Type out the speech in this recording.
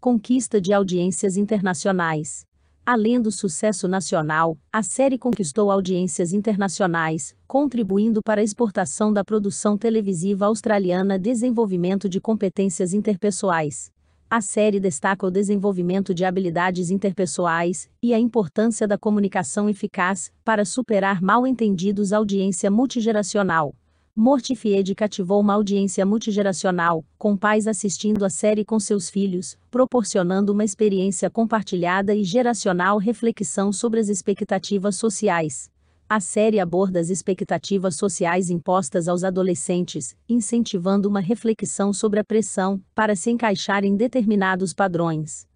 Conquista de audiências internacionais. Além do sucesso nacional, a série conquistou audiências internacionais, contribuindo para a exportação da produção televisiva australiana Desenvolvimento de competências interpessoais. A série destaca o desenvolvimento de habilidades interpessoais e a importância da comunicação eficaz para superar mal-entendidos audiência multigeracional. Mortified cativou uma audiência multigeracional, com pais assistindo a série com seus filhos, proporcionando uma experiência compartilhada e geracional reflexão sobre as expectativas sociais. A série aborda as expectativas sociais impostas aos adolescentes, incentivando uma reflexão sobre a pressão para se encaixar em determinados padrões.